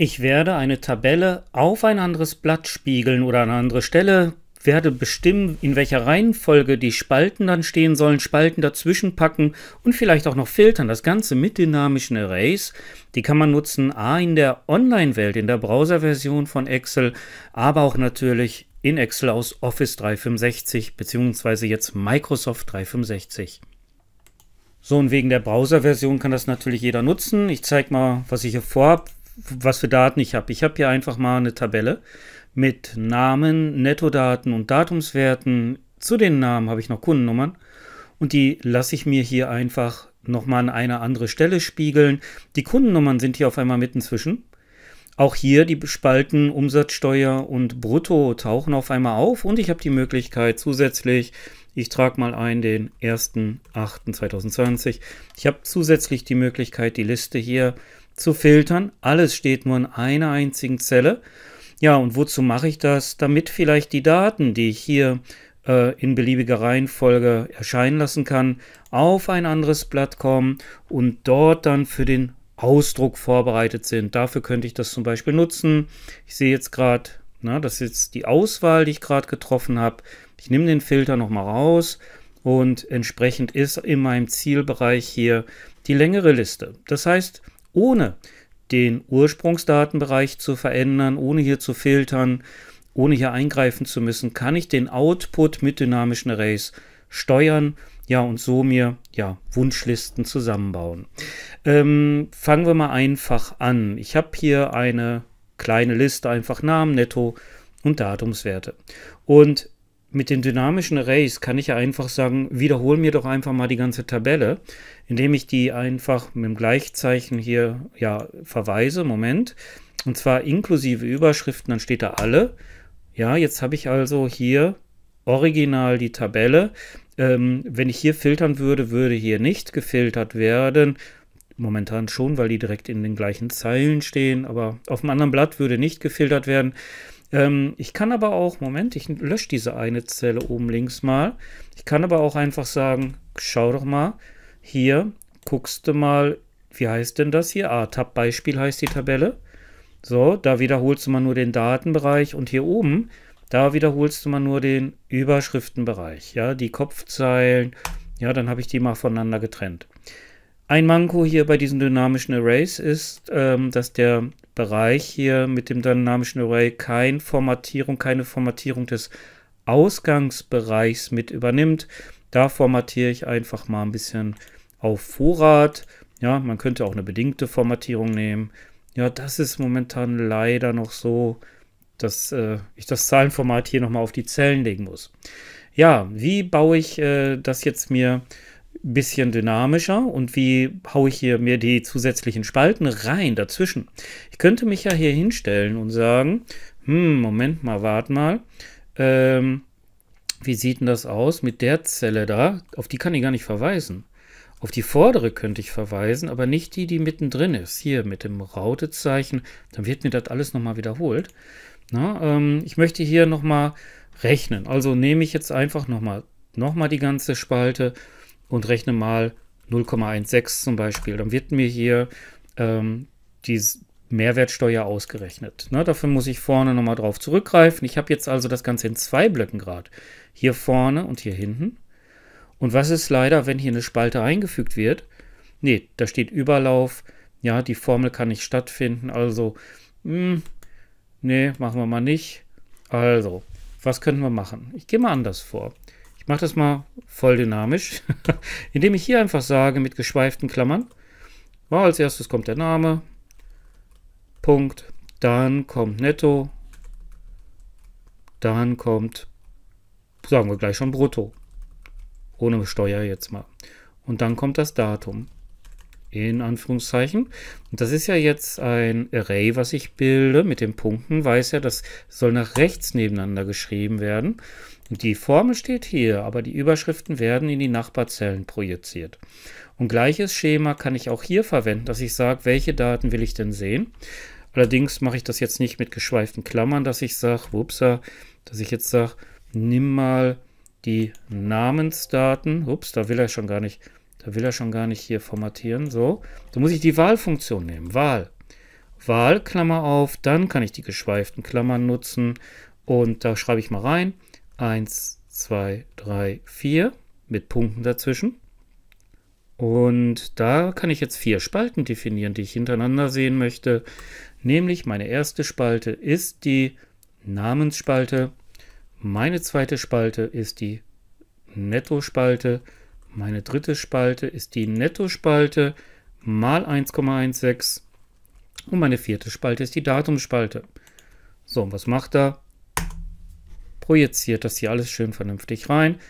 Ich werde eine Tabelle auf ein anderes Blatt spiegeln oder an eine andere Stelle, werde bestimmen, in welcher Reihenfolge die Spalten dann stehen sollen, Spalten dazwischen packen und vielleicht auch noch filtern. Das Ganze mit dynamischen Arrays, die kann man nutzen, a in der Online-Welt, in der Browser-Version von Excel, aber auch natürlich in Excel aus Office 365 bzw. jetzt Microsoft 365. So, und wegen der Browser-Version kann das natürlich jeder nutzen. Ich zeige mal, was ich hier vorhabe was für Daten ich habe. Ich habe hier einfach mal eine Tabelle mit Namen, Nettodaten und Datumswerten. Zu den Namen habe ich noch Kundennummern und die lasse ich mir hier einfach nochmal an eine andere Stelle spiegeln. Die Kundennummern sind hier auf einmal mitten zwischen. Auch hier die Spalten Umsatzsteuer und Brutto tauchen auf einmal auf und ich habe die Möglichkeit zusätzlich, ich trage mal ein den 1.8.2020, ich habe zusätzlich die Möglichkeit, die Liste hier zu zu filtern. Alles steht nur in einer einzigen Zelle. Ja, und wozu mache ich das? Damit vielleicht die Daten, die ich hier äh, in beliebiger Reihenfolge erscheinen lassen kann, auf ein anderes Blatt kommen und dort dann für den Ausdruck vorbereitet sind. Dafür könnte ich das zum Beispiel nutzen. Ich sehe jetzt gerade, na, das ist jetzt die Auswahl, die ich gerade getroffen habe. Ich nehme den Filter nochmal raus und entsprechend ist in meinem Zielbereich hier die längere Liste. Das heißt, ohne den Ursprungsdatenbereich zu verändern, ohne hier zu filtern, ohne hier eingreifen zu müssen, kann ich den Output mit dynamischen Arrays steuern, ja, und so mir, ja, Wunschlisten zusammenbauen. Ähm, fangen wir mal einfach an. Ich habe hier eine kleine Liste, einfach Namen, Netto und Datumswerte. Und mit den dynamischen Arrays kann ich ja einfach sagen, wiederhol mir doch einfach mal die ganze Tabelle indem ich die einfach mit dem Gleichzeichen hier ja, verweise. Moment. Und zwar inklusive Überschriften, dann steht da alle. Ja, jetzt habe ich also hier original die Tabelle. Ähm, wenn ich hier filtern würde, würde hier nicht gefiltert werden. Momentan schon, weil die direkt in den gleichen Zeilen stehen, aber auf dem anderen Blatt würde nicht gefiltert werden. Ähm, ich kann aber auch, Moment, ich lösche diese eine Zelle oben links mal. Ich kann aber auch einfach sagen, schau doch mal, hier guckst du mal, wie heißt denn das hier? Ah, Tab-Beispiel heißt die Tabelle. So, da wiederholst du mal nur den Datenbereich und hier oben, da wiederholst du mal nur den Überschriftenbereich, ja, die Kopfzeilen, ja, dann habe ich die mal voneinander getrennt. Ein Manko hier bei diesen dynamischen Arrays ist, ähm, dass der Bereich hier mit dem dynamischen Array keine Formatierung, keine Formatierung des Ausgangsbereichs mit übernimmt. Da formatiere ich einfach mal ein bisschen auf Vorrat. Ja, man könnte auch eine bedingte Formatierung nehmen. Ja, das ist momentan leider noch so, dass äh, ich das Zahlenformat hier nochmal auf die Zellen legen muss. Ja, wie baue ich äh, das jetzt mir ein bisschen dynamischer und wie haue ich hier mir die zusätzlichen Spalten rein dazwischen? Ich könnte mich ja hier hinstellen und sagen, hm, Moment mal, warte mal. Ähm, wie sieht denn das aus mit der Zelle da? Auf die kann ich gar nicht verweisen. Auf die vordere könnte ich verweisen, aber nicht die, die mittendrin ist. Hier mit dem Rautezeichen, dann wird mir das alles nochmal wiederholt. Na, ähm, ich möchte hier nochmal rechnen. Also nehme ich jetzt einfach nochmal noch mal die ganze Spalte und rechne mal 0,16 zum Beispiel. Dann wird mir hier ähm, die Mehrwertsteuer ausgerechnet. Na, dafür muss ich vorne nochmal drauf zurückgreifen. Ich habe jetzt also das Ganze in zwei Blöcken gerade. Hier vorne und hier hinten. Und was ist leider, wenn hier eine Spalte eingefügt wird? Nee, da steht Überlauf. Ja, die Formel kann nicht stattfinden. Also, mh, hm, nee, machen wir mal nicht. Also, was können wir machen? Ich gehe mal anders vor. Ich mache das mal voll dynamisch, indem ich hier einfach sage mit geschweiften Klammern. Ja, als erstes kommt der Name. Punkt. Dann kommt Netto. Dann kommt, sagen wir gleich schon Brutto ohne Steuer jetzt mal. Und dann kommt das Datum in Anführungszeichen. Und das ist ja jetzt ein Array, was ich bilde mit den Punkten. Weiß ja, das soll nach rechts nebeneinander geschrieben werden. Und die Formel steht hier, aber die Überschriften werden in die Nachbarzellen projiziert. Und gleiches Schema kann ich auch hier verwenden, dass ich sage, welche Daten will ich denn sehen. Allerdings mache ich das jetzt nicht mit geschweiften Klammern, dass ich sage, wupsa, dass ich jetzt sage, nimm mal die Namensdaten. Ups, da will er schon gar nicht. Da will er schon gar nicht hier formatieren. So, da muss ich die Wahlfunktion nehmen. Wahl. Wahl, Klammer auf. Dann kann ich die geschweiften Klammern nutzen. Und da schreibe ich mal rein. 1, 2, 3, 4 mit Punkten dazwischen. Und da kann ich jetzt vier Spalten definieren, die ich hintereinander sehen möchte. Nämlich meine erste Spalte ist die Namensspalte. Meine zweite Spalte ist die Nettospalte. Meine dritte Spalte ist die Nettospalte mal 1,16 und meine vierte Spalte ist die Datumspalte. So, und was macht er? Projiziert das hier alles schön vernünftig rein.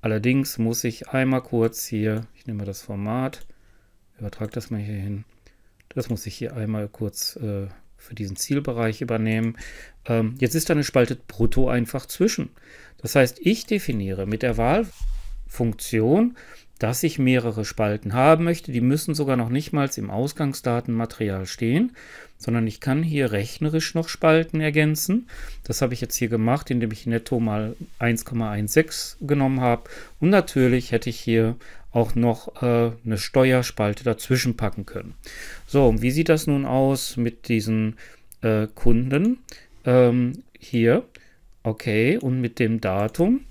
Allerdings muss ich einmal kurz hier, ich nehme das Format, übertrage das mal hier hin. Das muss ich hier einmal kurz äh, für diesen Zielbereich übernehmen. Ähm, jetzt ist da eine Spalte brutto einfach zwischen. Das heißt, ich definiere mit der Wahl Funktion, dass ich mehrere Spalten haben möchte. Die müssen sogar noch nicht mal im Ausgangsdatenmaterial stehen, sondern ich kann hier rechnerisch noch Spalten ergänzen. Das habe ich jetzt hier gemacht, indem ich netto mal 1,16 genommen habe. Und natürlich hätte ich hier auch noch äh, eine Steuerspalte dazwischen packen können. So, und wie sieht das nun aus mit diesen äh, Kunden? Ähm, hier, okay, und mit dem Datum?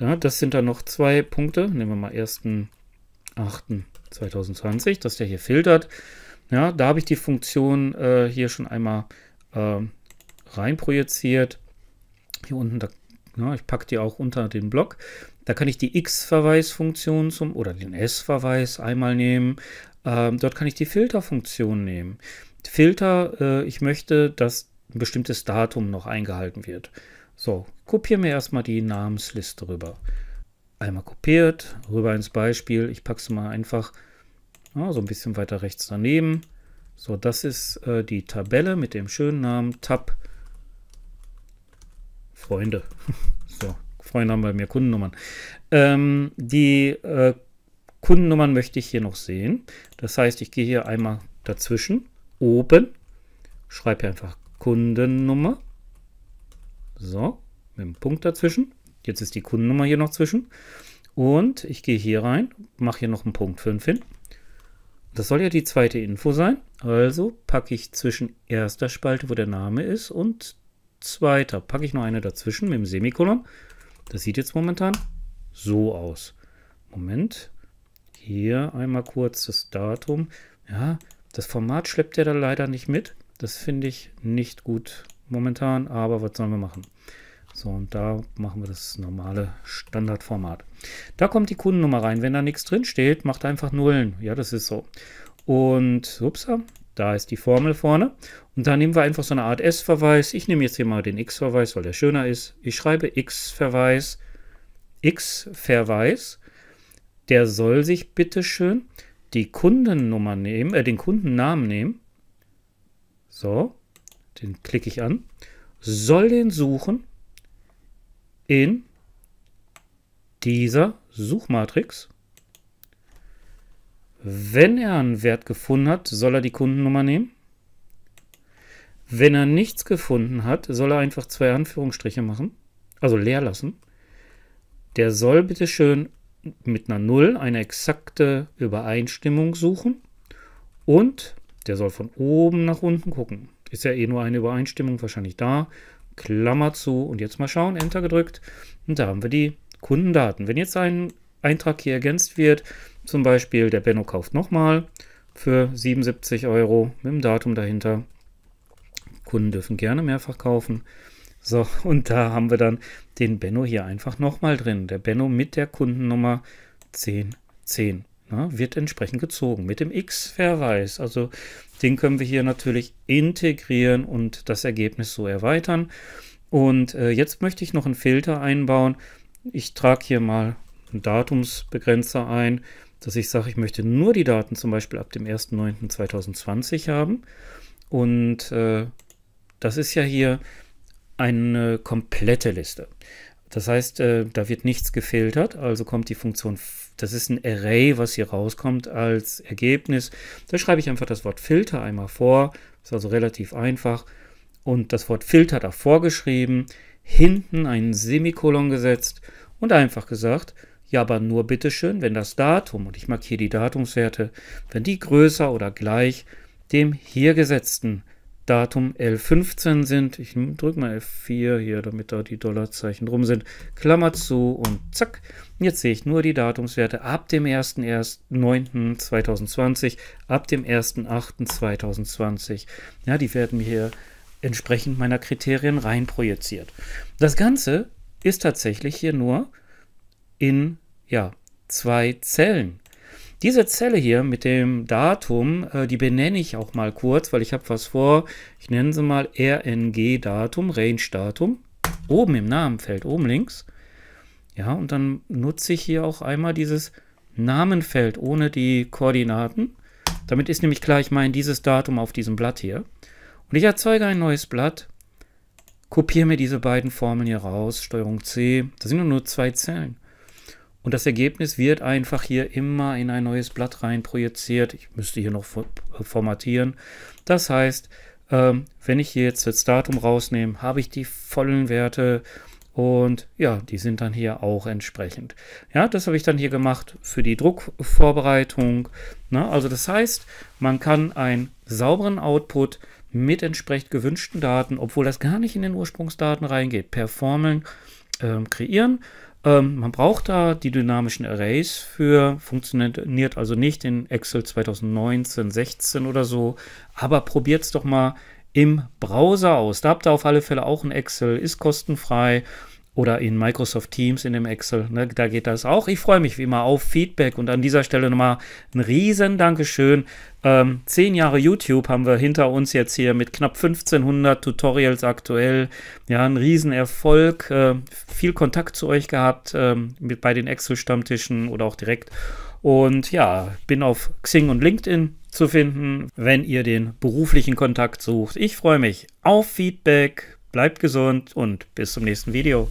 Ja, das sind dann noch zwei Punkte. Nehmen wir mal 1.8.2020, dass der hier filtert. Ja, da habe ich die Funktion äh, hier schon einmal äh, reinprojiziert. Hier unten, da, ja, ich packe die auch unter den Block. Da kann ich die X-Verweisfunktion zum oder den S-Verweis einmal nehmen. Ähm, dort kann ich die Filterfunktion nehmen. Filter, äh, ich möchte, dass ein bestimmtes Datum noch eingehalten wird. So, kopiere mir erstmal die Namensliste rüber. Einmal kopiert, rüber ins Beispiel. Ich packe es mal einfach ja, so ein bisschen weiter rechts daneben. So, das ist äh, die Tabelle mit dem schönen Namen Tab Freunde. so, Freunde haben bei mir Kundennummern. Ähm, die äh, Kundennummern möchte ich hier noch sehen. Das heißt, ich gehe hier einmal dazwischen, oben, schreibe hier einfach Kundennummer so, mit dem Punkt dazwischen. Jetzt ist die Kundennummer hier noch zwischen. Und ich gehe hier rein, mache hier noch einen Punkt 5 hin. Das soll ja die zweite Info sein. Also packe ich zwischen erster Spalte, wo der Name ist, und zweiter. Packe ich noch eine dazwischen mit dem Semikolon. Das sieht jetzt momentan so aus. Moment. Hier einmal kurz das Datum. Ja, das Format schleppt er da leider nicht mit. Das finde ich nicht gut momentan, aber was sollen wir machen? So, und da machen wir das normale Standardformat. Da kommt die Kundennummer rein. Wenn da nichts drin steht, macht einfach Nullen. Ja, das ist so. Und, upsa, da ist die Formel vorne. Und da nehmen wir einfach so eine Art S-Verweis. Ich nehme jetzt hier mal den X-Verweis, weil der schöner ist. Ich schreibe X-Verweis, X-Verweis. Der soll sich bitte schön die Kundennummer nehmen, äh, den Kundennamen nehmen. So den klicke ich an, soll den suchen in dieser Suchmatrix. Wenn er einen Wert gefunden hat, soll er die Kundennummer nehmen. Wenn er nichts gefunden hat, soll er einfach zwei Anführungsstriche machen, also leer lassen. Der soll bitte schön mit einer Null eine exakte Übereinstimmung suchen und der soll von oben nach unten gucken ist ja eh nur eine Übereinstimmung wahrscheinlich da. Klammer zu und jetzt mal schauen, Enter gedrückt und da haben wir die Kundendaten. Wenn jetzt ein Eintrag hier ergänzt wird, zum Beispiel der Benno kauft nochmal für 77 Euro mit dem Datum dahinter. Kunden dürfen gerne mehrfach kaufen. So, und da haben wir dann den Benno hier einfach nochmal drin. Der Benno mit der Kundennummer 1010 na, wird entsprechend gezogen mit dem x-Verweis. Also den können wir hier natürlich integrieren und das Ergebnis so erweitern. Und äh, jetzt möchte ich noch einen Filter einbauen. Ich trage hier mal einen Datumsbegrenzer ein, dass ich sage, ich möchte nur die Daten zum Beispiel ab dem 1.9.2020 haben. Und äh, das ist ja hier eine komplette Liste. Das heißt, äh, da wird nichts gefiltert, also kommt die Funktion, das ist ein Array, was hier rauskommt als Ergebnis. Da schreibe ich einfach das Wort Filter einmal vor, ist also relativ einfach. Und das Wort Filter davor geschrieben, hinten einen Semikolon gesetzt und einfach gesagt, ja, aber nur bitteschön, wenn das Datum, und ich markiere die Datumswerte, wenn die größer oder gleich dem hier gesetzten Datum L15 sind. Ich drücke mal F4 hier, damit da die Dollarzeichen drum sind. Klammer zu und zack. Jetzt sehe ich nur die Datumswerte ab dem 1.9.2020, ab dem 1.8.2020. Ja, die werden hier entsprechend meiner Kriterien reinprojiziert. Das Ganze ist tatsächlich hier nur in ja, zwei Zellen diese Zelle hier mit dem Datum, äh, die benenne ich auch mal kurz, weil ich habe was vor. Ich nenne sie mal RNG-Datum, Range-Datum, oben im Namenfeld, oben links. Ja, und dann nutze ich hier auch einmal dieses Namenfeld ohne die Koordinaten. Damit ist nämlich klar, ich meine dieses Datum auf diesem Blatt hier. Und ich erzeuge ein neues Blatt, kopiere mir diese beiden Formeln hier raus, STRG C, da sind nur zwei Zellen. Und das Ergebnis wird einfach hier immer in ein neues Blatt rein projiziert. Ich müsste hier noch äh, formatieren. Das heißt, ähm, wenn ich hier jetzt das Datum rausnehme, habe ich die vollen Werte und ja, die sind dann hier auch entsprechend. Ja, das habe ich dann hier gemacht für die Druckvorbereitung. Na, also das heißt, man kann einen sauberen Output mit entsprechend gewünschten Daten, obwohl das gar nicht in den Ursprungsdaten reingeht, per Formeln ähm, kreieren ähm, man braucht da die dynamischen Arrays für, funktioniert also nicht in Excel 2019, 16 oder so, aber probiert es doch mal im Browser aus. Da habt ihr auf alle Fälle auch ein Excel, ist kostenfrei oder in Microsoft Teams in dem Excel. Ne, da geht das auch. Ich freue mich wie immer auf Feedback und an dieser Stelle nochmal ein riesen Dankeschön. Ähm, zehn Jahre YouTube haben wir hinter uns jetzt hier mit knapp 1500 Tutorials aktuell. Ja, ein riesen Erfolg. Äh, viel Kontakt zu euch gehabt ähm, mit, bei den Excel-Stammtischen oder auch direkt. Und ja, bin auf Xing und LinkedIn zu finden, wenn ihr den beruflichen Kontakt sucht. Ich freue mich auf Feedback. Bleibt gesund und bis zum nächsten Video.